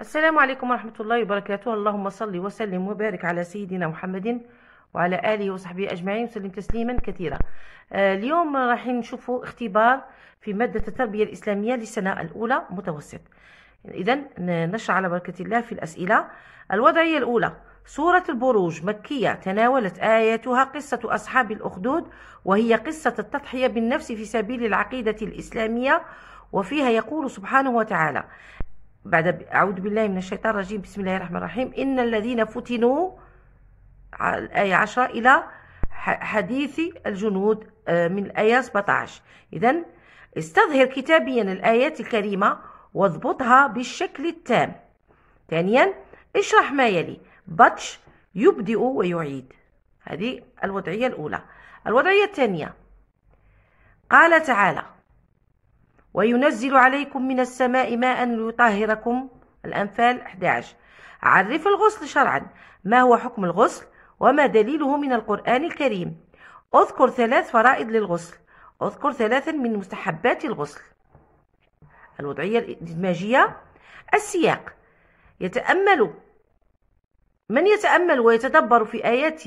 السلام عليكم ورحمة الله وبركاته اللهم صل وسلم وبارك على سيدنا محمد وعلى آله وصحبه أجمعين وسلم تسليما كثيرا آه، اليوم رايحين نشوفوا اختبار في مادة التربية الإسلامية للسنة الأولى متوسط إذا نشر على بركة الله في الأسئلة الوضعية الأولى سورة البروج مكية تناولت آياتها قصة أصحاب الأخدود وهي قصة التضحية بالنفس في سبيل العقيدة الإسلامية وفيها يقول سبحانه وتعالى بعد أعوذ بالله من الشيطان الرجيم بسم الله الرحمن الرحيم إن الذين فتنوا الآية 10 إلى حديث الجنود آه، من الآية 17 إذا استظهر كتابيا الآيات الكريمة واضبطها بالشكل التام ثانيا اشرح ما يلي بطش يبدئ ويعيد هذه الوضعية الأولى الوضعية الثانية قال تعالى وينزل عليكم من السماء ماء ليطهركم الأنفال 11 عرف الغسل شرعا ما هو حكم الغسل وما دليله من القرآن الكريم اذكر ثلاث فرائض للغسل اذكر ثلاثا من مستحبات الغسل الوضعية الإدماجية السياق يتأمل من يتأمل ويتدبر في آيات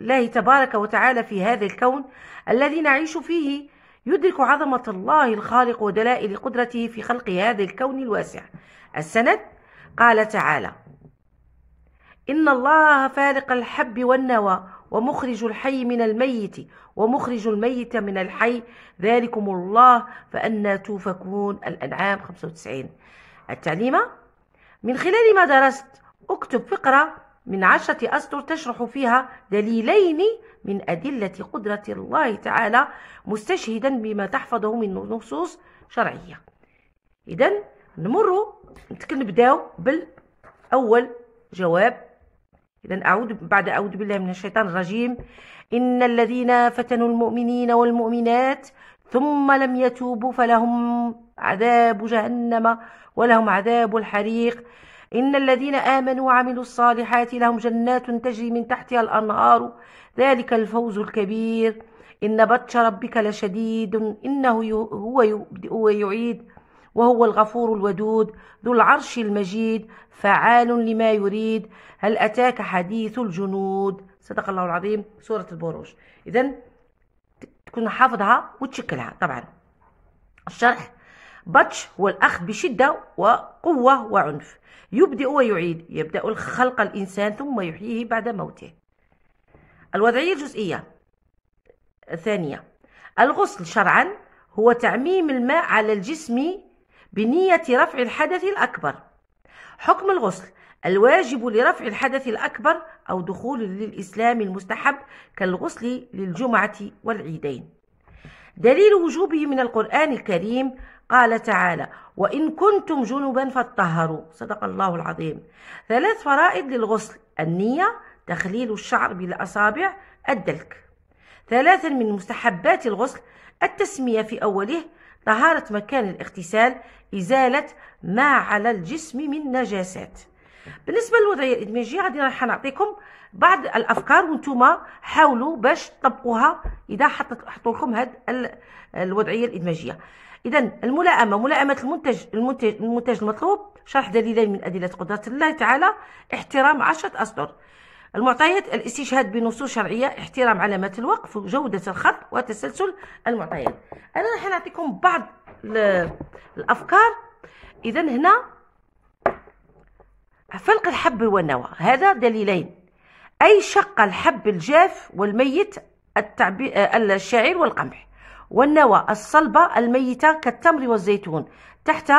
الله تبارك وتعالى في هذا الكون الذي نعيش فيه يدرك عظمة الله الخالق ودلائل قدرته في خلق هذا الكون الواسع السند قال تعالى إن الله فارق الحب والنوى ومخرج الحي من الميت ومخرج الميت من الحي ذلكم الله فأنا توفكون الأنعام 95 التعليمة من خلال ما درست اكتب فقرة من عشرة أسطر تشرح فيها دليلين من أدلة قدرة الله تعالى مستشهدا بما تحفظه من نصوص شرعية إذا نمر نبداو بالأول جواب إذا أعوذ بعد أعوذ بالله من الشيطان الرجيم إن الذين فتنوا المؤمنين والمؤمنات ثم لم يتوبوا فلهم عذاب جهنم ولهم عذاب الحريق إن الذين آمنوا وعملوا الصالحات لهم جنات تجري من تحتها الأنهار ذلك الفوز الكبير إن بطش ربك لشديد إنه هو يبدئ ويعيد وهو الغفور الودود ذو العرش المجيد فعال لما يريد هل أتاك حديث الجنود صدق الله العظيم سورة البروج إذا تكون حافظها وتشكلها طبعا الشرح بطش والأخذ بشدة وقوة وعنف يبدئ ويعيد يبدأ الخلق الإنسان ثم يحييه بعد موته الوضعية الجزئية الثانية الغسل شرعا هو تعميم الماء على الجسم بنية رفع الحدث الأكبر حكم الغسل الواجب لرفع الحدث الأكبر أو دخول للإسلام المستحب كالغسل للجمعة والعيدين دليل وجوبه من القرآن الكريم قال تعالى وإن كنتم جنبا فاتطهروا صدق الله العظيم ثلاث فرائض للغسل النية تخليل الشعر بالأصابع الدلك ثلاثا من مستحبات الغسل التسمية في أوله طهارة مكان الاغتسال إزالة ما على الجسم من نجاسات بالنسبة للوضعية الإدماجية غادي راح نعطيكم بعض الأفكار وانتم حاولوا باش تطبقوها إذا حطوا لكم هاد الوضعية الإدماجية اذا الملائمه ملائمه المنتج المنتج, المنتج المطلوب شرح دليلين من ادله قدره الله تعالى احترام عشره اسطر المعطيات الاستشهاد بنصوص شرعيه احترام علامات الوقف جوده الخط وتسلسل المعطيات انا راح نعطيكم بعض الافكار اذا هنا فلق الحب والنوى هذا دليلين اي شق الحب الجاف والميت التعبي... الشعير والقمح والنوى الصلبة الميتة كالتمر والزيتون تحت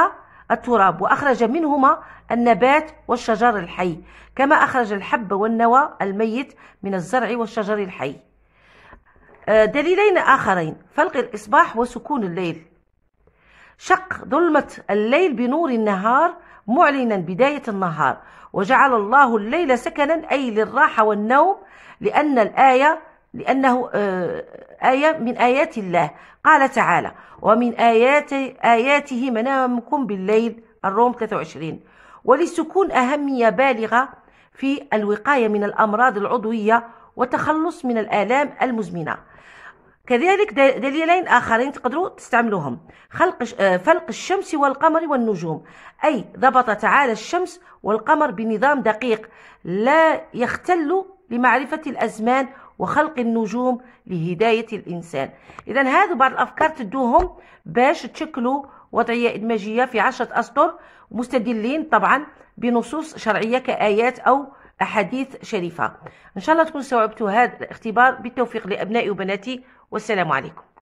التراب وأخرج منهما النبات والشجر الحي كما أخرج الحب والنوى الميت من الزرع والشجر الحي آه، دليلين آخرين فلق الإصباح وسكون الليل شق ظلمة الليل بنور النهار معلنا بداية النهار وجعل الله الليل سكنا أي للراحة والنوم لأن الآية لأنه آه، آية من آيات الله قال تعالى ومن آيات آياته منامكم بالليل الروم 23 ولسكون أهمية بالغة في الوقاية من الأمراض العضوية والتخلص من الآلام المزمنة كذلك دليلين آخرين تقدروا تستعملوهم خلق آه، فلق الشمس والقمر والنجوم أي ضبط تعالى الشمس والقمر بنظام دقيق لا يختل لمعرفة الأزمان وخلق النجوم لهداية الإنسان إذا هذو بعض الأفكار تدوهم باش تشكلوا وضعية إدماجية في عشرة أسطر مستدلين طبعا بنصوص شرعية كآيات أو أحاديث شريفة إن شاء الله تكون استوعبتوا هذا الاختبار بالتوفيق لأبنائي وبناتي والسلام عليكم